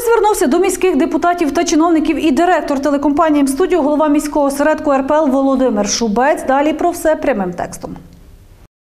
Ось звернувся до міських депутатів та чиновників і директор телекомпанії «М-студіо», голова міського осередку РПЛ Володимир Шубець. Далі про все прямим текстом.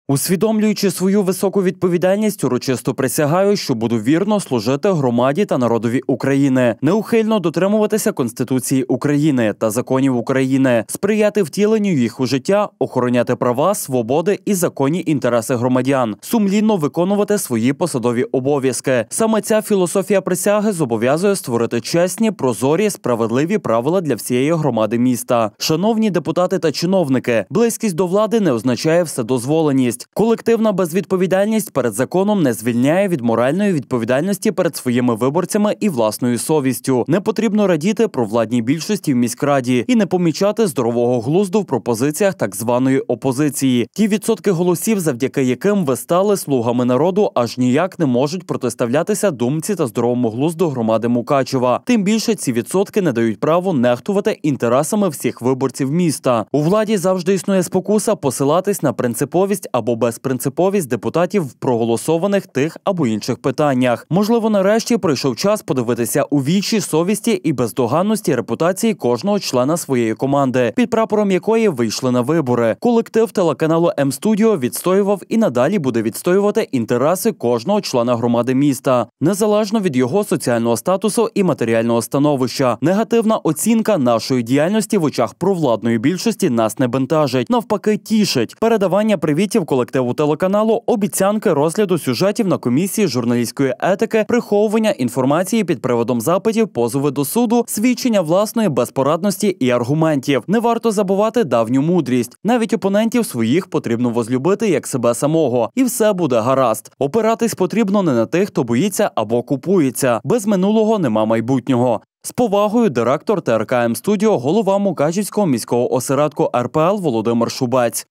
Усвідомлюючи свою високу відповідальність, урочисто присягаю, що буду вірно служити громаді та народові України, неухильно дотримуватися Конституції України та законів України, сприяти втіленню їх у життя, охороняти права, свободи і законні інтереси громадян, сумлінно виконувати свої посадові обов'язки. Саме ця філософія присяги зобов'язує створити чесні, прозорі, справедливі правила для всієї громади міста. Шановні депутати та чиновники, близькість до влади не означає вседозволеність відповідальність. Колективна безвідповідальність перед законом не звільняє від моральної відповідальності перед своїми виборцями і власною совістю. Не потрібно радіти про владній більшості в міськраді і не помічати здорового глузду в пропозиціях так званої опозиції. Ті відсотки голосів, завдяки яким ви стали слугами народу, аж ніяк не можуть протиставлятися думці та здоровому глузду громади Мукачева. Тим більше ці відсотки не дають право нехтувати інтересами всіх виборців міста. У владі завжди існує спокуса посилатись на принциповість або або безпринциповість депутатів в проголосованих тих або інших питаннях. Можливо, нарешті прийшов час подивитися у вічі совісті і бездоганності репутації кожного члена своєї команди, під прапором якої вийшли на вибори. Колектив телеканалу М Студіо відстоював і надалі буде відстоювати інтереси кожного члена громади міста, незалежно від його соціального статусу і матеріального становища. Негативна оцінка нашої діяльності в очах провладної більшості нас не бентажить, навпаки, тішить передавання привітів колективу телеканалу обіцянки розгляду сюжетів на комісії журналістської етики, приховування інформації під приводом запитів, позови до суду, свідчення власної безпорадності і аргументів. Не варто забувати давню мудрість. Навіть опонентів своїх потрібно возлюбити як себе самого, і все буде гаразд. Опиратись потрібно не на тих, хто боїться або купується. Без минулого нема майбутнього. З повагою директор ТРК М студіо, голова Мукачівського міського осередку РПЛ Володимир Шубець.